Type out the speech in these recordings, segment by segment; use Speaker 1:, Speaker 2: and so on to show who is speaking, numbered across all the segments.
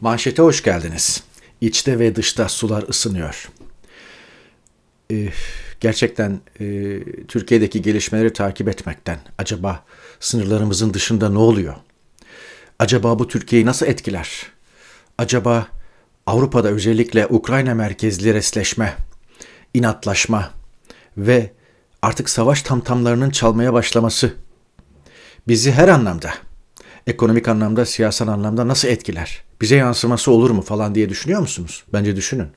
Speaker 1: Manşete hoş geldiniz. İçte ve dışta sular ısınıyor. Ee, gerçekten e, Türkiye'deki gelişmeleri takip etmekten acaba sınırlarımızın dışında ne oluyor? Acaba bu Türkiye'yi nasıl etkiler? Acaba Avrupa'da özellikle Ukrayna merkezli resleşme, inatlaşma ve artık savaş tamtamlarının çalmaya başlaması bizi her anlamda ekonomik anlamda, siyasal anlamda nasıl etkiler? Bize yansıması olur mu falan diye düşünüyor musunuz? Bence düşünün.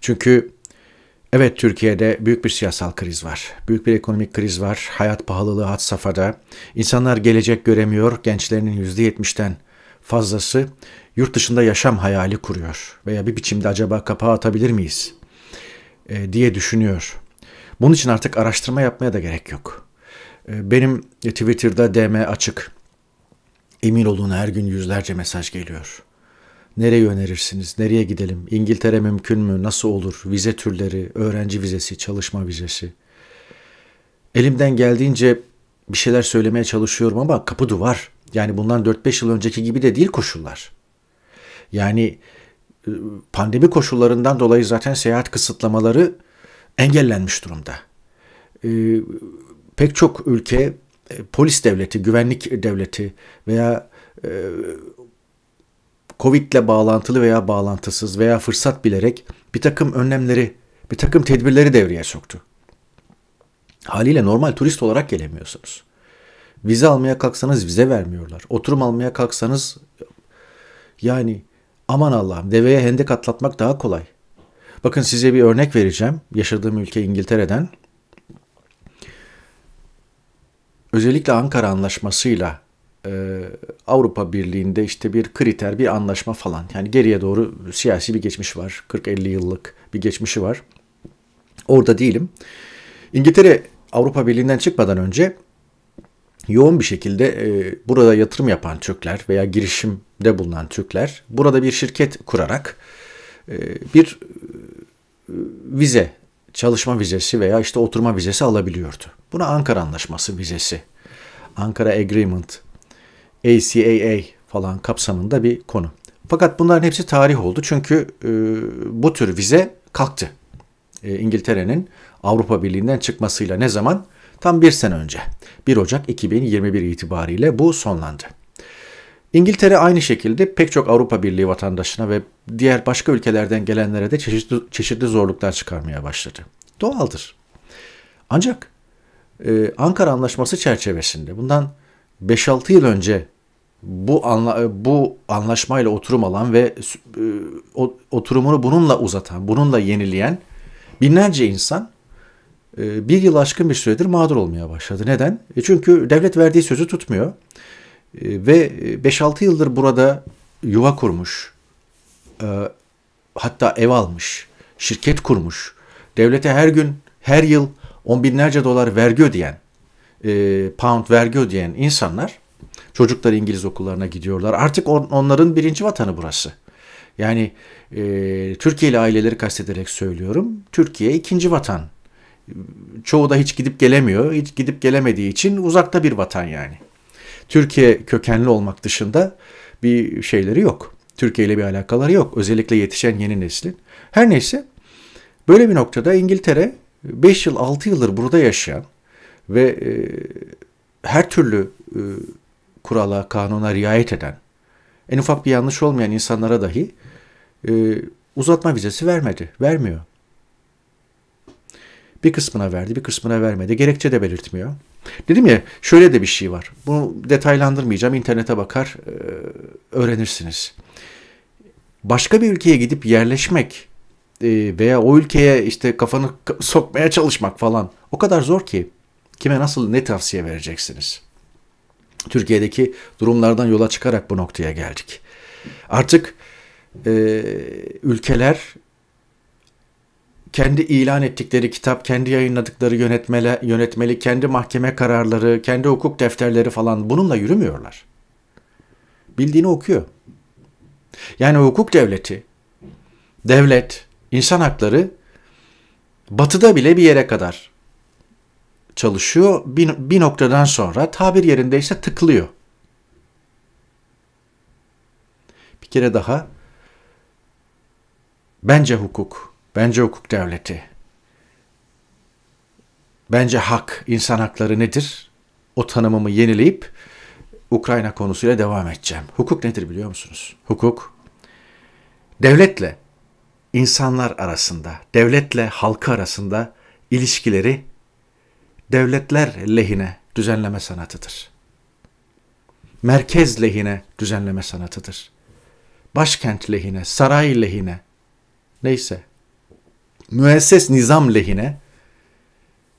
Speaker 1: Çünkü evet Türkiye'de büyük bir siyasal kriz var. Büyük bir ekonomik kriz var. Hayat pahalılığı hat safhada. İnsanlar gelecek göremiyor. Gençlerinin %70'ten fazlası yurt dışında yaşam hayali kuruyor. Veya bir biçimde acaba kapağı atabilir miyiz e, diye düşünüyor. Bunun için artık araştırma yapmaya da gerek yok. E, benim Twitter'da DM açık. Emin olun her gün yüzlerce mesaj geliyor. Nereyi önerirsiniz? Nereye gidelim? İngiltere mümkün mü? Nasıl olur? Vize türleri, öğrenci vizesi, çalışma vizesi. Elimden geldiğince bir şeyler söylemeye çalışıyorum ama kapı duvar. Yani bundan 4-5 yıl önceki gibi de değil koşullar. Yani e, pandemi koşullarından dolayı zaten seyahat kısıtlamaları engellenmiş durumda. Ee, pek çok ülke e, polis devleti, güvenlik devleti veya e, Covid'le bağlantılı veya bağlantısız veya fırsat bilerek bir takım önlemleri, bir takım tedbirleri devreye soktu. Haliyle normal turist olarak gelemiyorsunuz. Vize almaya kalksanız vize vermiyorlar. Oturum almaya kalksanız yani aman Allah'ım deveye hendek atlatmak daha kolay. Bakın size bir örnek vereceğim. Yaşadığım ülke İngiltere'den. özellikle Ankara Anlaşması'yla e, Avrupa Birliği'nde işte bir kriter, bir anlaşma falan. Yani geriye doğru siyasi bir geçmiş var. 40-50 yıllık bir geçmişi var. Orada değilim. İngiltere Avrupa Birliği'nden çıkmadan önce yoğun bir şekilde e, burada yatırım yapan Türkler veya girişimde bulunan Türkler burada bir şirket kurarak e, bir e, vize çalışma vizesi veya işte oturma vizesi alabiliyordu. Buna Ankara Anlaşması vizesi, Ankara Agreement, ACAA falan kapsamında bir konu. Fakat bunların hepsi tarih oldu çünkü e, bu tür vize kalktı. E, İngiltere'nin Avrupa Birliği'nden çıkmasıyla ne zaman? Tam bir sene önce. 1 Ocak 2021 itibariyle bu sonlandı. İngiltere aynı şekilde pek çok Avrupa Birliği vatandaşına ve diğer başka ülkelerden gelenlere de çeşitli, çeşitli zorluklar çıkarmaya başladı. Doğaldır. Ancak e, Ankara Anlaşması çerçevesinde bundan 5-6 yıl önce bu anla, e, bu anlaşmayla oturum alan ve e, oturumunu bununla uzatan, bununla yenileyen binlerce insan e, bir yıl aşkın bir süredir mağdur olmaya başladı. Neden? E çünkü devlet verdiği sözü tutmuyor. Ee, ve 5-6 e, yıldır burada yuva kurmuş. E, hatta ev almış, şirket kurmuş. Devlete her gün, her yıl on binlerce dolar vergi ödeyen, e, pound vergi ödeyen insanlar çocuklar İngiliz okullarına gidiyorlar. Artık on, onların birinci vatanı burası. Yani e, ile aileleri kastederek söylüyorum. Türkiye ikinci vatan. Çoğu da hiç gidip gelemiyor. Hiç gidip gelemediği için uzakta bir vatan yani. Türkiye kökenli olmak dışında bir şeyleri yok. Türkiye ile bir alakaları yok. Özellikle yetişen yeni neslin. Her neyse böyle bir noktada İngiltere 5 yıl 6 yıldır burada yaşayan ve e, her türlü e, kurala, kanuna riayet eden, en ufak bir yanlış olmayan insanlara dahi e, uzatma vizesi vermedi, vermiyor. Bir kısmına verdi, bir kısmına vermedi. Gerekçe de belirtmiyor. Dedim ya şöyle de bir şey var. Bunu detaylandırmayacağım. İnternete bakar e, öğrenirsiniz. Başka bir ülkeye gidip yerleşmek e, veya o ülkeye işte kafanı sokmaya çalışmak falan o kadar zor ki kime nasıl ne tavsiye vereceksiniz? Türkiye'deki durumlardan yola çıkarak bu noktaya geldik. Artık e, ülkeler kendi ilan ettikleri kitap, kendi yayınladıkları yönetmeli, yönetmeli, kendi mahkeme kararları, kendi hukuk defterleri falan bununla yürümüyorlar. Bildiğini okuyor. Yani hukuk devleti, devlet, insan hakları batıda bile bir yere kadar çalışıyor. Bir, bir noktadan sonra tabir yerindeyse tıklıyor. Bir kere daha bence hukuk Bence hukuk devleti. Bence hak, insan hakları nedir? O tanımımı yenileyip Ukrayna konusuyla devam edeceğim. Hukuk nedir biliyor musunuz? Hukuk devletle insanlar arasında, devletle halkı arasında ilişkileri devletler lehine düzenleme sanatıdır. Merkez lehine düzenleme sanatıdır. Başkent lehine, saray lehine neyse müesses nizam lehine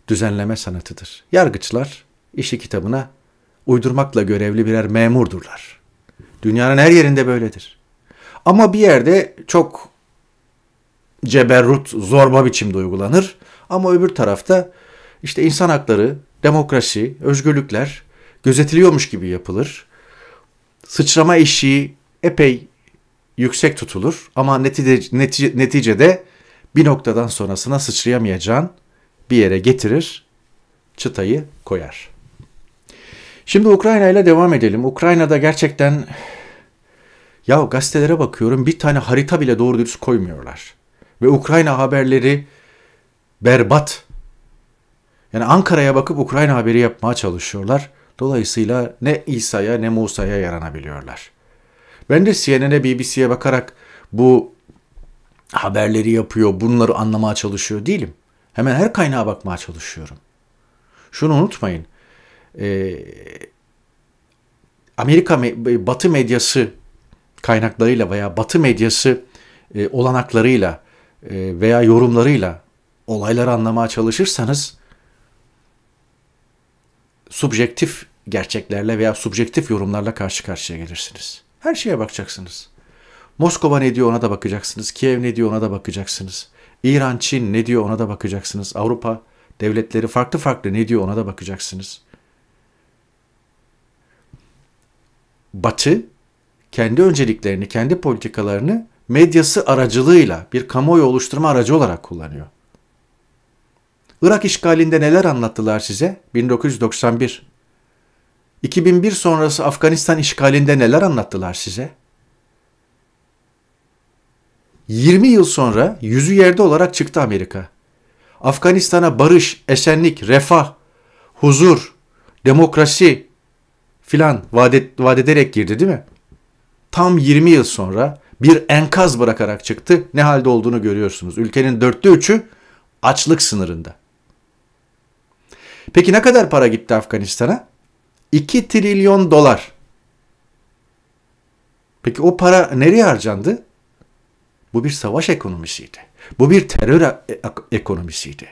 Speaker 1: düzenleme sanatıdır. Yargıçlar işi kitabına uydurmakla görevli birer memurdurlar. Dünyanın her yerinde böyledir. Ama bir yerde çok ceberrut, zorba biçimde uygulanır. Ama öbür tarafta işte insan hakları, demokrasi, özgürlükler gözetiliyormuş gibi yapılır. Sıçrama eşiği epey yüksek tutulur ama netice, netice, neticede bir noktadan sonrasına sıçrayamayacağın bir yere getirir, çıtayı koyar. Şimdi Ukrayna ile devam edelim. Ukrayna'da gerçekten ya gazetelere bakıyorum bir tane harita bile doğru dürüst koymuyorlar. Ve Ukrayna haberleri berbat. Yani Ankara'ya bakıp Ukrayna haberi yapmaya çalışıyorlar. Dolayısıyla ne İsa'ya ne Musa'ya yaranabiliyorlar. Ben de CNN'e BBC'ye bakarak bu haberleri yapıyor, bunları anlamaya çalışıyor değilim. Hemen her kaynağa bakmaya çalışıyorum. Şunu unutmayın. E, Amerika Batı medyası kaynaklarıyla veya Batı medyası e, olanaklarıyla e, veya yorumlarıyla olayları anlamaya çalışırsanız subjektif gerçeklerle veya subjektif yorumlarla karşı karşıya gelirsiniz. Her şeye bakacaksınız. Moskova ne diyor ona da bakacaksınız. Kiev ne diyor ona da bakacaksınız. İran, Çin ne diyor ona da bakacaksınız. Avrupa devletleri farklı farklı ne diyor ona da bakacaksınız. Batı kendi önceliklerini, kendi politikalarını medyası aracılığıyla bir kamuoyu oluşturma aracı olarak kullanıyor. Irak işgalinde neler anlattılar size? 1991. 2001 sonrası Afganistan işgalinde neler anlattılar size? 20 yıl sonra yüzü yerde olarak çıktı Amerika. Afganistan'a barış, esenlik, refah, huzur, demokrasi filan vaat, vaat ederek girdi değil mi? Tam 20 yıl sonra bir enkaz bırakarak çıktı. Ne halde olduğunu görüyorsunuz. Ülkenin dörtte üçü açlık sınırında. Peki ne kadar para gitti Afganistan'a? 2 trilyon dolar. Peki o para nereye harcandı? Bu bir savaş ekonomisiydi. Bu bir terör e- ekonomisiydi.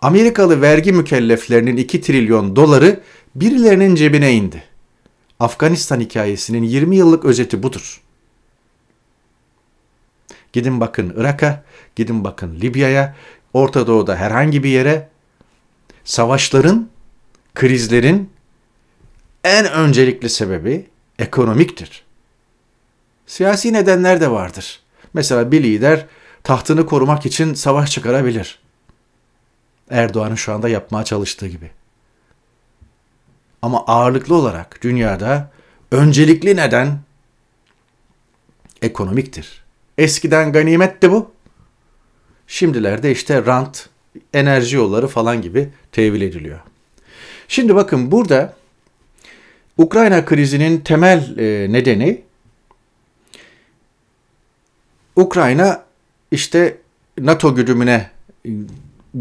Speaker 1: Amerikalı vergi mükelleflerinin 2 trilyon doları birilerinin cebine indi. Afganistan hikayesinin 20 yıllık özeti budur. Gidin bakın Irak'a, gidin bakın Libya'ya, Orta Doğu'da herhangi bir yere savaşların, krizlerin en öncelikli sebebi ekonomiktir. Siyasi nedenler de vardır. Mesela bir lider tahtını korumak için savaş çıkarabilir. Erdoğan'ın şu anda yapmaya çalıştığı gibi. Ama ağırlıklı olarak dünyada öncelikli neden ekonomiktir. Eskiden ganimetti bu. Şimdilerde işte rant, enerji yolları falan gibi tevil ediliyor. Şimdi bakın burada Ukrayna krizinin temel e, nedeni Ukrayna işte NATO güdümüne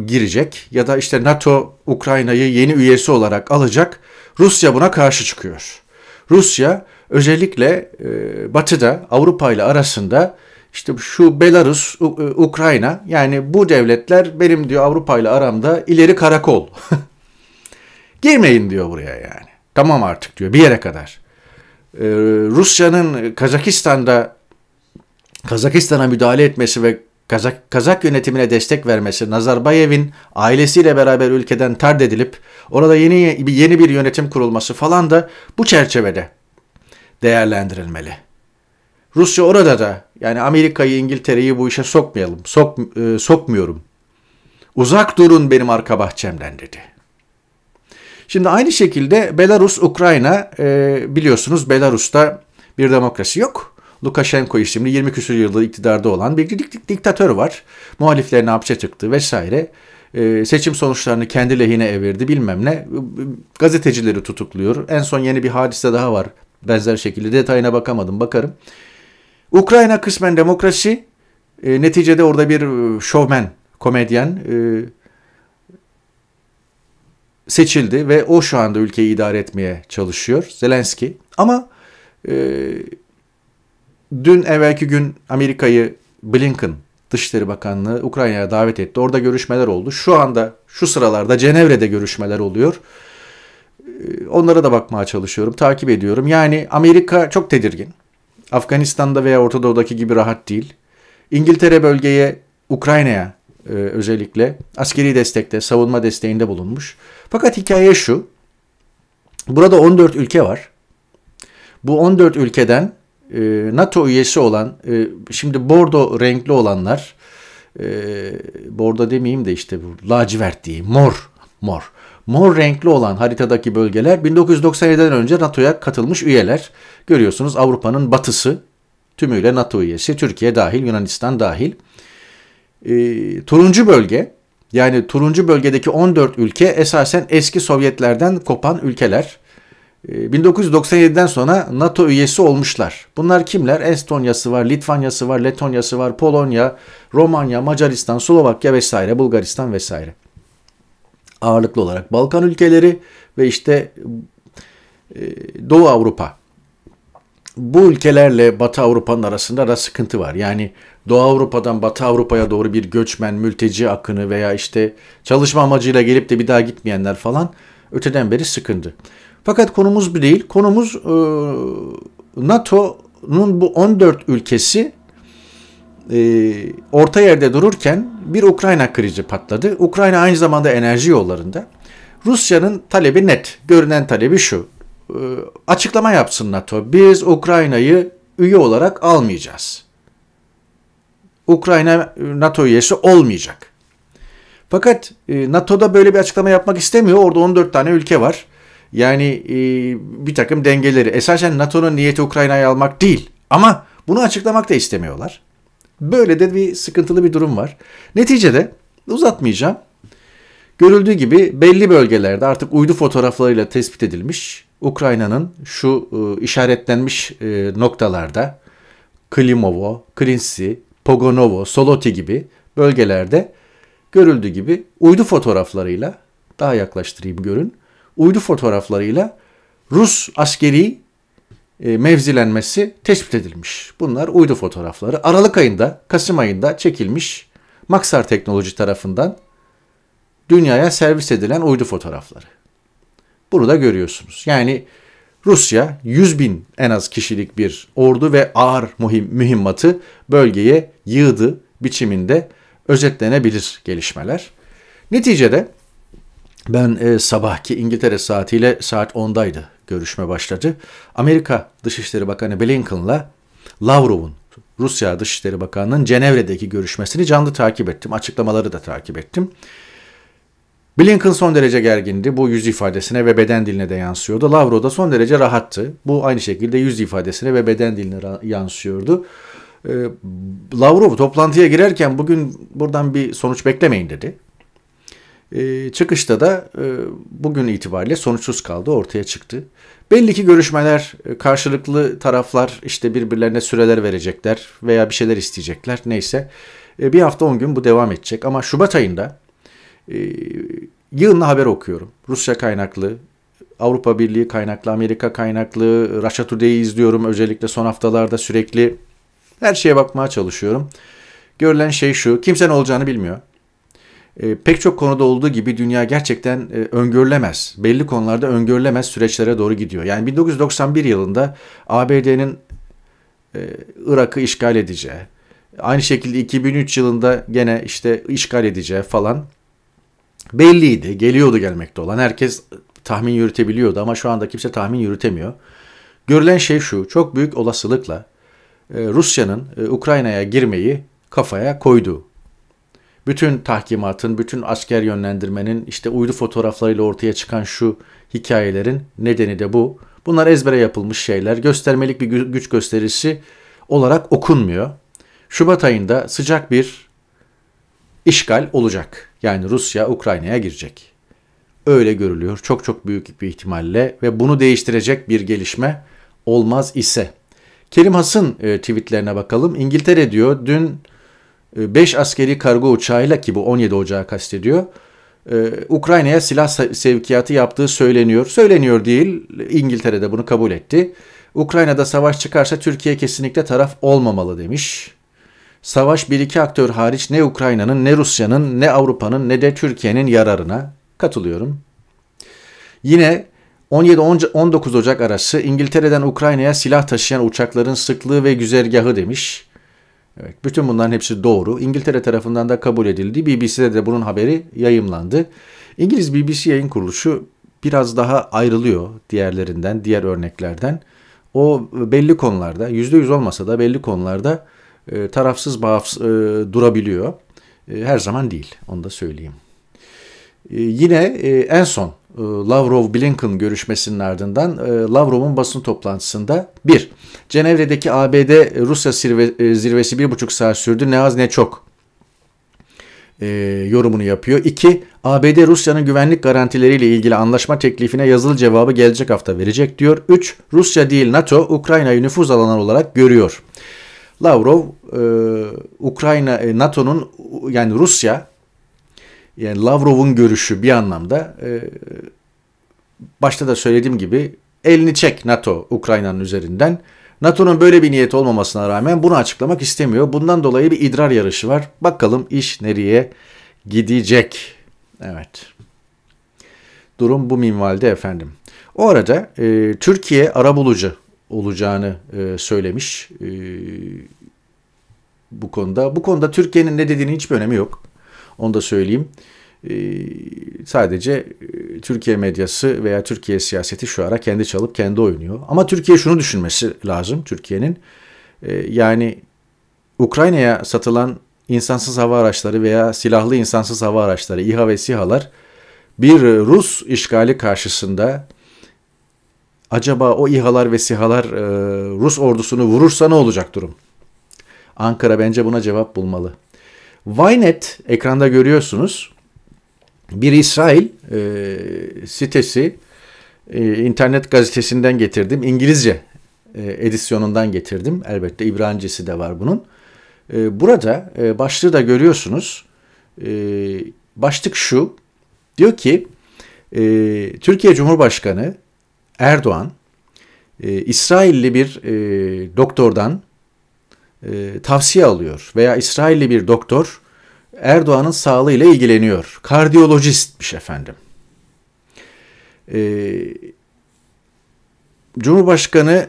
Speaker 1: girecek ya da işte NATO Ukrayna'yı yeni üyesi olarak alacak. Rusya buna karşı çıkıyor. Rusya özellikle e, Batı'da Avrupa ile arasında işte şu Belarus, e, Ukrayna yani bu devletler benim diyor Avrupa ile aramda ileri karakol. Girmeyin diyor buraya yani. Tamam artık diyor bir yere kadar. Ee, Rusya'nın Kazakistan'da Kazakistan'a müdahale etmesi ve Kazak, Kazak yönetimine destek vermesi Nazarbayev'in ailesiyle beraber ülkeden tard edilip orada yeni, yeni bir yönetim kurulması falan da bu çerçevede değerlendirilmeli. Rusya orada da yani Amerika'yı İngiltere'yi bu işe sokmayalım, sok, e, sokmuyorum. Uzak durun benim arka bahçemden dedi. Şimdi aynı şekilde Belarus, Ukrayna e, biliyorsunuz Belarus'ta bir demokrasi yok. Lukashenko isimli 20 küsur yıldır iktidarda olan bir diktatör var. Muhaliflerine hapse çıktı vesaire. Ee, seçim sonuçlarını kendi lehine evirdi bilmem ne. Gazetecileri tutukluyor. En son yeni bir hadise daha var. Benzer şekilde detayına bakamadım bakarım. Ukrayna kısmen demokrasi. E, neticede orada bir e, şovmen, komedyen e, seçildi ve o şu anda ülkeyi idare etmeye çalışıyor Zelenski. Ama e, dün evvelki gün Amerika'yı Blinken Dışişleri Bakanlığı Ukrayna'ya davet etti. Orada görüşmeler oldu. Şu anda şu sıralarda Cenevre'de görüşmeler oluyor. Ee, onlara da bakmaya çalışıyorum, takip ediyorum. Yani Amerika çok tedirgin. Afganistan'da veya Orta Doğu'daki gibi rahat değil. İngiltere bölgeye, Ukrayna'ya e, özellikle askeri destekte, savunma desteğinde bulunmuş. Fakat hikaye şu. Burada 14 ülke var. Bu 14 ülkeden e, NATO üyesi olan e, şimdi bordo renkli olanlar e, bordo demeyeyim de işte bu lacivert diyeyim mor mor mor renkli olan haritadaki bölgeler 1997'den önce NATO'ya katılmış üyeler. Görüyorsunuz Avrupa'nın batısı tümüyle NATO üyesi Türkiye dahil Yunanistan dahil. E, turuncu bölge yani turuncu bölgedeki 14 ülke esasen eski Sovyetlerden kopan ülkeler. 1997'den ee, sonra NATO üyesi olmuşlar. Bunlar kimler? Estonya'sı var, Litvanya'sı var, Letonya'sı var, Polonya, Romanya, Macaristan, Slovakya vesaire, Bulgaristan vesaire. Ağırlıklı olarak Balkan ülkeleri ve işte e, Doğu Avrupa. Bu ülkelerle Batı Avrupa'nın arasında da sıkıntı var. Yani Doğu Avrupa'dan Batı Avrupa'ya doğru bir göçmen, mülteci akını veya işte çalışma amacıyla gelip de bir daha gitmeyenler falan öteden beri sıkıntı. Fakat konumuz bu değil. Konumuz e, NATO'nun bu 14 ülkesi e, orta yerde dururken bir Ukrayna krizi patladı. Ukrayna aynı zamanda enerji yollarında. Rusya'nın talebi net. Görünen talebi şu. E, açıklama yapsın NATO. Biz Ukrayna'yı üye olarak almayacağız. Ukrayna NATO üyesi olmayacak. Fakat e, NATO'da böyle bir açıklama yapmak istemiyor. Orada 14 tane ülke var. Yani e, bir takım dengeleri. Esasen NATO'nun niyeti Ukrayna'yı almak değil. Ama bunu açıklamak da istemiyorlar. Böyle de bir sıkıntılı bir durum var. Neticede uzatmayacağım. Görüldüğü gibi belli bölgelerde artık uydu fotoğraflarıyla tespit edilmiş Ukrayna'nın şu e, işaretlenmiş e, noktalarda Klimovo, Klinsi, Pogonovo, Soloti gibi bölgelerde görüldüğü gibi uydu fotoğraflarıyla daha yaklaştırayım görün uydu fotoğraflarıyla Rus askeri e, mevzilenmesi tespit edilmiş. Bunlar uydu fotoğrafları. Aralık ayında, Kasım ayında çekilmiş Maxar Teknoloji tarafından dünyaya servis edilen uydu fotoğrafları. Bunu da görüyorsunuz. Yani Rusya 100 bin en az kişilik bir ordu ve ağır mühim, mühimmatı bölgeye yığdı biçiminde özetlenebilir gelişmeler. Neticede ben e, sabahki İngiltere saatiyle saat 10'daydı görüşme başladı. Amerika Dışişleri Bakanı Blinken'la Lavrov'un Rusya Dışişleri Bakanı'nın Cenevre'deki görüşmesini canlı takip ettim. Açıklamaları da takip ettim. Blinken son derece gergindi. Bu yüz ifadesine ve beden diline de yansıyordu. Lavrov da son derece rahattı. Bu aynı şekilde yüz ifadesine ve beden diline yansıyordu. Ee, Lavrov toplantıya girerken bugün buradan bir sonuç beklemeyin dedi. Ee, çıkışta da e, bugün itibariyle sonuçsuz kaldı ortaya çıktı. Belli ki görüşmeler e, karşılıklı taraflar işte birbirlerine süreler verecekler veya bir şeyler isteyecekler neyse. E, bir hafta 10 gün bu devam edecek ama Şubat ayında yığınla haber okuyorum. Rusya kaynaklı, Avrupa Birliği kaynaklı, Amerika kaynaklı, Russia Today'i izliyorum özellikle son haftalarda sürekli her şeye bakmaya çalışıyorum. Görülen şey şu, kimse ne olacağını bilmiyor e, pek çok konuda olduğu gibi dünya gerçekten e, öngörülemez. Belli konularda öngörülemez süreçlere doğru gidiyor. Yani 1991 yılında ABD'nin e, Irak'ı işgal edeceği, aynı şekilde 2003 yılında gene işte işgal edeceği falan belliydi. Geliyordu gelmekte olan. Herkes tahmin yürütebiliyordu ama şu anda kimse tahmin yürütemiyor. Görülen şey şu, çok büyük olasılıkla e, Rusya'nın e, Ukrayna'ya girmeyi kafaya koydu bütün tahkimatın, bütün asker yönlendirmenin, işte uydu fotoğraflarıyla ortaya çıkan şu hikayelerin nedeni de bu. Bunlar ezbere yapılmış şeyler. Göstermelik bir güç gösterisi olarak okunmuyor. Şubat ayında sıcak bir işgal olacak. Yani Rusya Ukrayna'ya girecek. Öyle görülüyor. Çok çok büyük bir ihtimalle ve bunu değiştirecek bir gelişme olmaz ise. Kerim Has'ın e, tweetlerine bakalım. İngiltere diyor dün 5 ee, askeri kargo uçağıyla ki bu 17 Ocağı kastediyor. Ee, Ukrayna'ya silah sevkiyatı yaptığı söyleniyor. Söyleniyor değil. İngiltere de bunu kabul etti. Ukrayna'da savaş çıkarsa Türkiye kesinlikle taraf olmamalı demiş. Savaş bir iki aktör hariç ne Ukrayna'nın ne Rusya'nın ne Avrupa'nın ne de Türkiye'nin yararına katılıyorum. Yine 17-19 Ocak arası İngiltere'den Ukrayna'ya silah taşıyan uçakların sıklığı ve güzergahı demiş. Evet, bütün bunların hepsi doğru. İngiltere tarafından da kabul edildi. BBC'de de bunun haberi yayımlandı. İngiliz BBC yayın kuruluşu biraz daha ayrılıyor diğerlerinden, diğer örneklerden. O belli konularda, %100 olmasa da belli konularda e, tarafsız bağımsız e, durabiliyor. E, her zaman değil, onu da söyleyeyim. E, yine e, en son e, Lavrov-Blinken görüşmesinin ardından e, Lavrov'un basın toplantısında bir, Cenevre'deki ABD e, Rusya zirvesi bir buçuk saat sürdü ne az ne çok yorumunu yapıyor. İki, ABD Rusya'nın güvenlik garantileriyle ilgili anlaşma teklifine yazılı cevabı gelecek hafta verecek diyor. Üç, Rusya değil NATO Ukrayna'yı nüfuz alanı olarak görüyor. Lavrov, Ukrayna NATO'nun yani Rusya yani Lavrov'un görüşü bir anlamda e, başta da söylediğim gibi elini çek NATO Ukrayna'nın üzerinden. NATO'nun böyle bir niyeti olmamasına rağmen bunu açıklamak istemiyor. Bundan dolayı bir idrar yarışı var. Bakalım iş nereye gidecek. Evet. Durum bu minvalde efendim. O arada e, Türkiye arabulucu olacağını e, söylemiş e, bu konuda. Bu konuda Türkiye'nin ne dediğinin hiçbir önemi yok. Onu da söyleyeyim. Ee, sadece e, Türkiye medyası veya Türkiye siyaseti şu ara kendi çalıp kendi oynuyor. Ama Türkiye şunu düşünmesi lazım Türkiye'nin. Ee, yani Ukrayna'ya satılan insansız hava araçları veya silahlı insansız hava araçları, İHA ve SİHA'lar bir Rus işgali karşısında acaba o İHA'lar ve SİHA'lar e, Rus ordusunu vurursa ne olacak durum? Ankara bence buna cevap bulmalı. Vynet ekranda görüyorsunuz. Bir İsrail e, sitesi e, internet gazetesinden getirdim. İngilizce e, edisyonundan getirdim. Elbette İbranicesi de var bunun. E, burada e, başlığı da görüyorsunuz. E, başlık şu. Diyor ki e, Türkiye Cumhurbaşkanı Erdoğan e, İsrailli bir e, doktordan e, tavsiye alıyor veya İsrailli bir doktor Erdoğan'ın sağlığı ile ilgileniyor. Kardiyolojistmiş efendim. Ee, Cumhurbaşkanı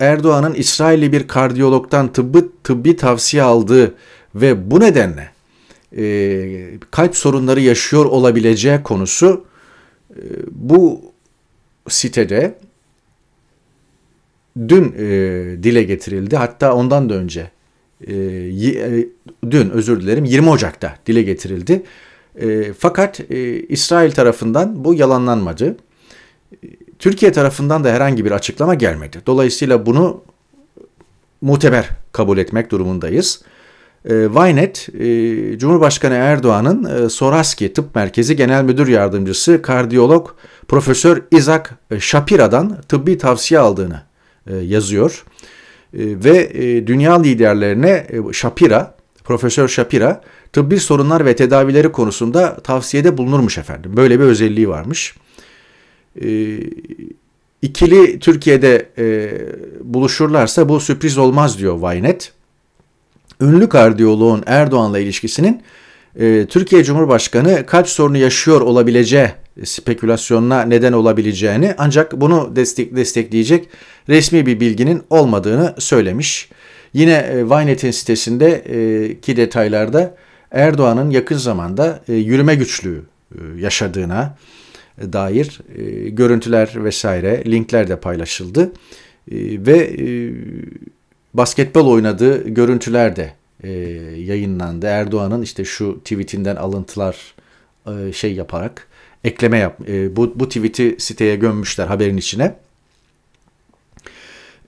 Speaker 1: Erdoğan'ın İsrailli bir kardiyologtan tıbbi, tıbbi tavsiye aldığı ve bu nedenle e, kalp sorunları yaşıyor olabileceği konusu e, bu sitede dün e, dile getirildi. Hatta ondan da önce ee, e, dün özür dilerim 20 Ocak'ta dile getirildi. E, fakat e, İsrail tarafından bu yalanlanmadı. Ee, Türkiye tarafından da herhangi bir açıklama gelmedi. Dolayısıyla bunu muteber kabul etmek durumundayız. E, Ynet, e, Cumhurbaşkanı Erdoğan'ın e, Soraski Tıp Merkezi Genel Müdür Yardımcısı kardiyolog Profesör İzak e, Shapira'dan tıbbi tavsiye aldığını e, yazıyor. E, ee, ve e, dünya liderlerine e, Shapira, Profesör Shapira tıbbi sorunlar ve tedavileri konusunda tavsiyede bulunurmuş efendim. Böyle bir özelliği varmış. Ee, ikili Türkiye'de e, buluşurlarsa bu sürpriz olmaz diyor Vaynet. Ünlü kardiyoloğun Erdoğan'la ilişkisinin ee, Türkiye Cumhurbaşkanı kalp sorunu yaşıyor olabileceği e, spekülasyonuna neden olabileceğini ancak bunu destek, destekleyecek resmi bir bilginin olmadığını söylemiş. Yine e, sitesindeki e, detaylarda Erdoğan'ın yakın zamanda e, yürüme güçlüğü yaşadığına dair görüntüler vesaire linkler de paylaşıldı ve basketbol oynadığı görüntüler de e, yayınlandı. Erdoğan'ın işte şu tweetinden alıntılar e, şey yaparak ekleme yap. E, bu, bu tweeti siteye gömmüşler haberin içine.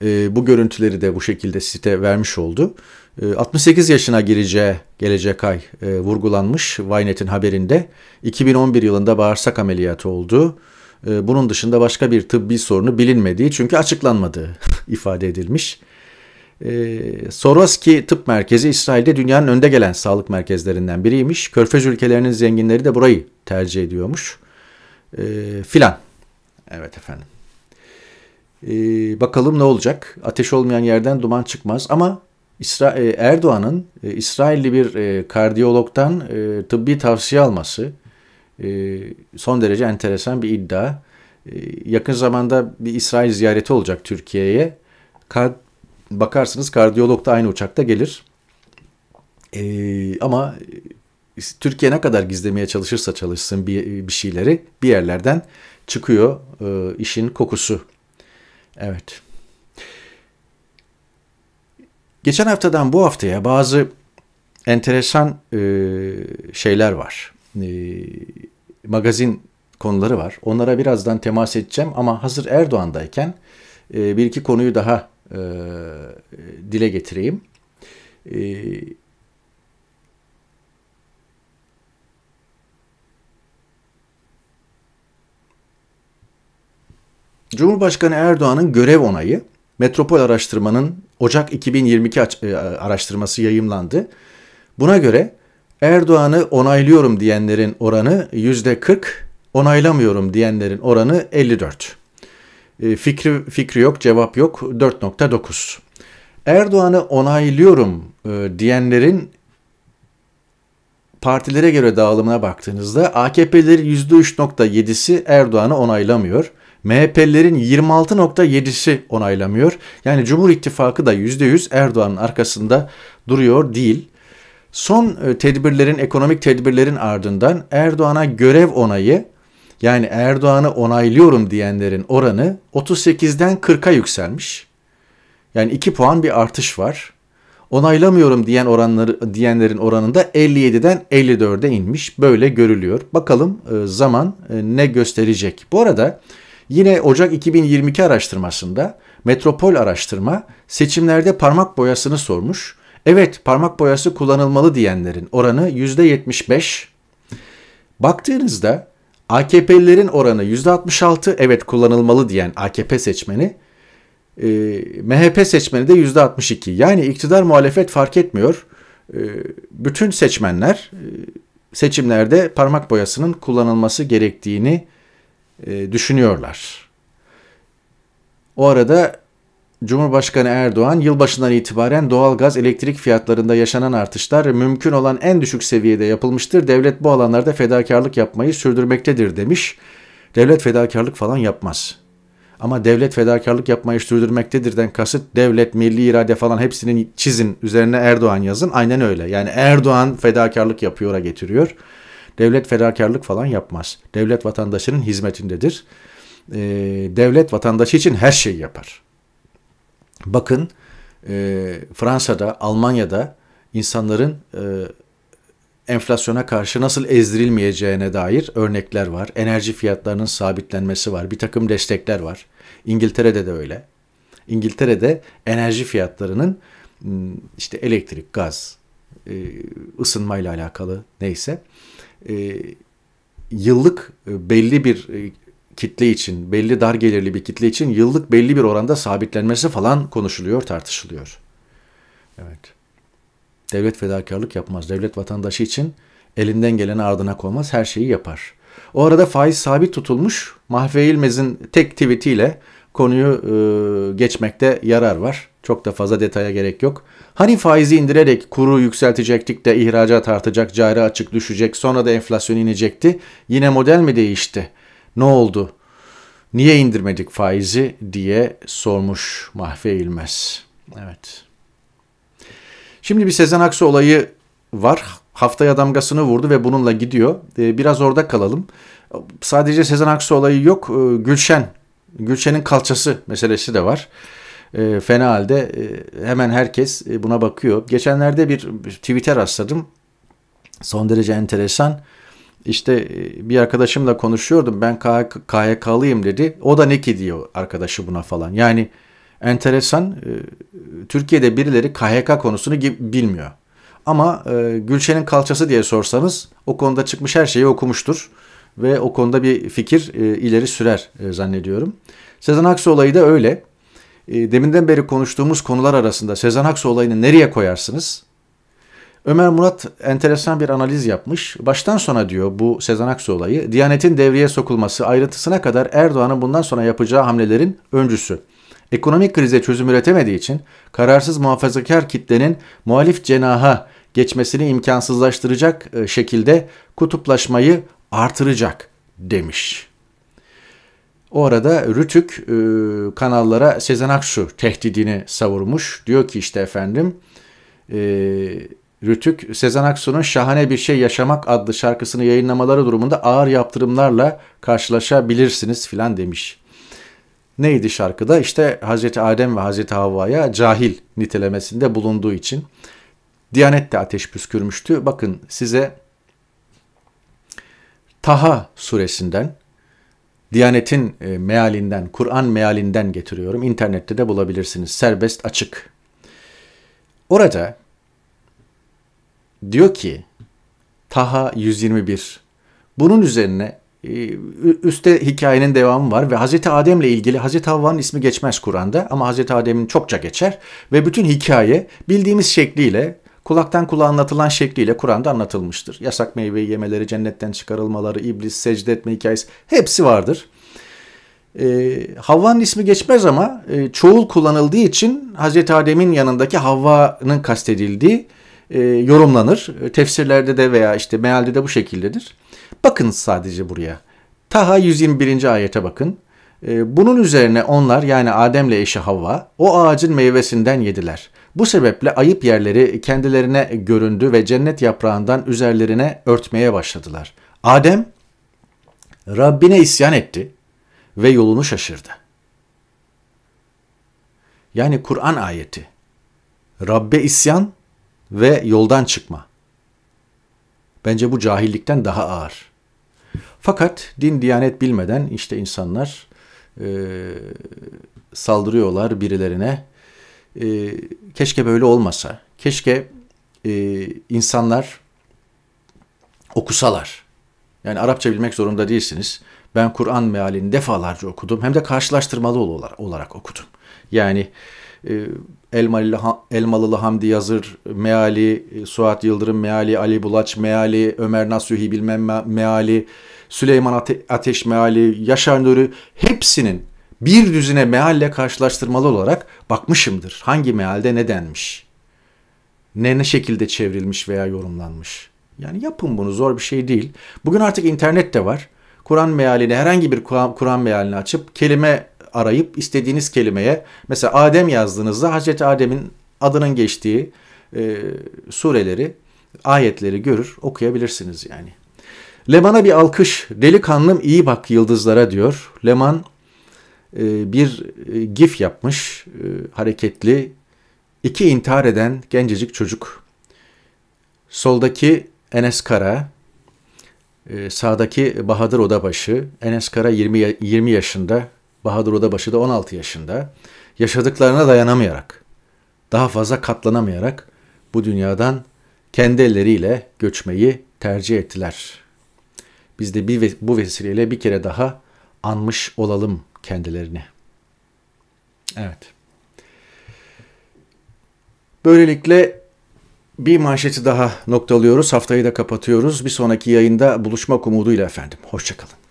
Speaker 1: E, bu görüntüleri de bu şekilde site vermiş oldu. E, 68 yaşına gireceği gelecek ay e, vurgulanmış Wynet'in haberinde. 2011 yılında bağırsak ameliyatı oldu. E, bunun dışında başka bir tıbbi sorunu bilinmediği çünkü açıklanmadığı ifade edilmiş. Ee, Soroski Tıp Merkezi İsrail'de dünyanın önde gelen sağlık merkezlerinden biriymiş. Körfez ülkelerinin zenginleri de burayı tercih ediyormuş. E, filan. Evet efendim. E, bakalım ne olacak? Ateş olmayan yerden duman çıkmaz ama İsra e, Erdoğan'ın e, İsrailli bir e, kardiyologtan e, tıbbi tavsiye alması e, son derece enteresan bir iddia. E, yakın zamanda bir İsrail ziyareti olacak Türkiye'ye. Kad bakarsınız kardiyolog da aynı uçakta gelir. Ee, e, ama Türkiye ne kadar gizlemeye çalışırsa çalışsın bir, bir şeyleri bir yerlerden çıkıyor e, işin kokusu. Evet. Geçen haftadan bu haftaya bazı enteresan e, şeyler var. E, magazin konuları var. Onlara birazdan temas edeceğim ama hazır Erdoğan'dayken e, bir iki konuyu daha e, dile getireyim. E, Cumhurbaşkanı Erdoğan'ın görev onayı Metropol Araştırma'nın Ocak 2022 e, araştırması yayımlandı. Buna göre Erdoğan'ı onaylıyorum diyenlerin oranı %40, onaylamıyorum diyenlerin oranı 54. E, fikri, fikri yok, cevap yok. 4.9. Erdoğan'ı onaylıyorum e, diyenlerin partilere göre dağılımına baktığınızda AKP'lerin %3.7'si Erdoğan'ı onaylamıyor. MHP'lerin 26.7'si onaylamıyor. Yani Cumhur İttifakı da %100 Erdoğan'ın arkasında duruyor değil. Son e, tedbirlerin, ekonomik tedbirlerin ardından Erdoğan'a görev onayı yani Erdoğan'ı onaylıyorum diyenlerin oranı 38'den 40'a yükselmiş. Yani 2 puan bir artış var. Onaylamıyorum diyen oranları diyenlerin oranında 57'den 54'e inmiş. Böyle görülüyor. Bakalım e, zaman e, ne gösterecek. Bu arada yine Ocak 2022 araştırmasında Metropol araştırma seçimlerde parmak boyasını sormuş. Evet parmak boyası kullanılmalı diyenlerin oranı %75. Baktığınızda AKP'lilerin oranı %66 evet kullanılmalı diyen AKP seçmeni e, MHP seçmeni de %62. Yani iktidar muhalefet fark etmiyor. E, bütün seçmenler e, seçimlerde parmak boyasının kullanılması gerektiğini e, düşünüyorlar. O arada Cumhurbaşkanı Erdoğan yılbaşından itibaren doğal gaz elektrik fiyatlarında yaşanan artışlar mümkün olan en düşük seviyede yapılmıştır. Devlet bu alanlarda fedakarlık yapmayı sürdürmektedir demiş. Devlet fedakarlık falan yapmaz. Ama devlet fedakarlık yapmayı sürdürmektedir den kasıt devlet, milli irade falan hepsinin çizin üzerine Erdoğan yazın. Aynen öyle. Yani Erdoğan fedakarlık yapıyor'a getiriyor. Devlet fedakarlık falan yapmaz. Devlet vatandaşının hizmetindedir. Ee, devlet vatandaşı için her şeyi yapar. Bakın e, Fransa'da, Almanya'da insanların e, enflasyona karşı nasıl ezdirilmeyeceğine dair örnekler var. Enerji fiyatlarının sabitlenmesi var. Bir takım destekler var. İngiltere'de de öyle. İngiltere'de enerji fiyatlarının ıı, işte elektrik, gaz, e, ısınmayla alakalı neyse e, yıllık e, belli bir kitle için, belli dar gelirli bir kitle için yıllık belli bir oranda sabitlenmesi falan konuşuluyor, tartışılıyor. Evet. Devlet fedakarlık yapmaz. Devlet vatandaşı için elinden geleni ardına koymaz, her şeyi yapar. O arada faiz sabit tutulmuş. Mahve İlmez'in tek tweetiyle konuyu e, geçmekte yarar var. Çok da fazla detaya gerek yok. Hani faizi indirerek kuru yükseltecektik de ihracat artacak, cari açık düşecek, sonra da enflasyon inecekti. Yine model mi değişti? Ne oldu? Niye indirmedik faizi diye sormuş Mahve İlmez. Evet. Şimdi bir Sezen Aksu olayı var. Haftaya damgasını vurdu ve bununla gidiyor. Ee, biraz orada kalalım. Sadece Sezen Aksu olayı yok. E, Gülşen, Gülşen'in kalçası meselesi de var e, fena halde e, hemen herkes buna bakıyor. Geçenlerde bir Twitter rastladım. Son derece enteresan. İşte e, bir arkadaşımla konuşuyordum ben KHK'lıyım dedi. O da ne ki diyor arkadaşı buna falan. Yani enteresan e, Türkiye'de birileri KHK konusunu bilmiyor. Ama e, Gülşen'in kalçası diye sorsanız o konuda çıkmış her şeyi okumuştur. Ve o konuda bir fikir ileri sürer zannediyorum. Sezen Aksu olayı da öyle. Deminden beri konuştuğumuz konular arasında Sezen Aksu olayını nereye koyarsınız? Ömer Murat enteresan bir analiz yapmış. Baştan sona diyor bu Sezen Aksu olayı. Diyanetin devreye sokulması ayrıntısına kadar Erdoğan'ın bundan sonra yapacağı hamlelerin öncüsü. Ekonomik krize çözüm üretemediği için kararsız muhafazakar kitlenin muhalif cenaha geçmesini imkansızlaştıracak e, şekilde kutuplaşmayı artıracak demiş. O arada Rütük e, kanallara Sezen Aksu tehdidini savurmuş. Diyor ki işte efendim e, Rütük, Sezen Aksu'nun Şahane Bir Şey Yaşamak adlı şarkısını yayınlamaları durumunda ağır yaptırımlarla karşılaşabilirsiniz filan demiş. Neydi şarkıda? İşte Hazreti Adem ve Hazreti Havva'ya cahil nitelemesinde bulunduğu için. Diyanet de ateş püskürmüştü. Bakın size Taha suresinden, Diyanetin e, mealinden, Kur'an mealinden getiriyorum. İnternette de bulabilirsiniz. Serbest açık. Orada diyor ki Taha 121 bunun üzerine e, üstte hikayenin devamı var ve Hazreti Adem ile ilgili Hazreti Havva'nın ismi geçmez Kur'an'da ama Hazreti Adem'in çokça geçer ve bütün hikaye bildiğimiz şekliyle kulaktan kulağa anlatılan şekliyle Kur'an'da anlatılmıştır. Yasak meyveyi yemeleri, cennetten çıkarılmaları, iblis secde etme hikayesi hepsi vardır. E, Havva'nın ismi geçmez ama e, çoğul kullanıldığı için Hazreti Adem'in yanındaki Havva'nın kastedildiği e, yorumlanır. E, tefsirlerde de veya işte mealde de bu şekildedir. Bakın sadece buraya. Taha 121. ayete bakın. E, bunun üzerine onlar yani Adem ile eşi Havva o ağacın meyvesinden yediler. Bu sebeple ayıp yerleri kendilerine göründü ve cennet yaprağından üzerlerine örtmeye başladılar. Adem Rabbine isyan etti ve yolunu şaşırdı. Yani Kur'an ayeti. Rabbe isyan ve yoldan çıkma. Bence bu cahillikten daha ağır. Fakat din diyanet bilmeden işte insanlar e, saldırıyorlar birilerine. E, keşke böyle olmasa. Keşke e, insanlar okusalar. Yani Arapça bilmek zorunda değilsiniz. Ben Kur'an mealini defalarca okudum. Hem de karşılaştırmalı olarak okudum. Yani ee, Elmalı Elmalılı Hamdi Yazır meali, e, Suat Yıldırım meali, Ali Bulaç meali, Ömer Nasuhi bilmem meali, Süleyman Ate Ateş meali, Yaşar Nuri hepsinin bir düzine mealle karşılaştırmalı olarak bakmışımdır. Hangi mealde ne denmiş? Ne ne şekilde çevrilmiş veya yorumlanmış? Yani yapın bunu zor bir şey değil. Bugün artık internet de var. Kur'an mealini herhangi bir Kur'an mealini açıp kelime arayıp istediğiniz kelimeye mesela Adem yazdığınızda Hazreti Adem'in adının geçtiği e, sureleri, ayetleri görür, okuyabilirsiniz yani. Leman'a bir alkış. Delikanlım iyi bak yıldızlara diyor. Leman e, bir e, gif yapmış, e, hareketli. iki intihar eden gencecik çocuk. Soldaki Enes Kara, e, sağdaki Bahadır Odabaşı, Enes Kara 20, 20 yaşında, Bahadır Odabaşı da 16 yaşında yaşadıklarına dayanamayarak, daha fazla katlanamayarak bu dünyadan kendi elleriyle göçmeyi tercih ettiler. Biz de bir, bu vesileyle bir kere daha anmış olalım kendilerini. Evet. Böylelikle bir manşeti daha noktalıyoruz. Haftayı da kapatıyoruz. Bir sonraki yayında buluşmak umuduyla efendim. Hoşçakalın.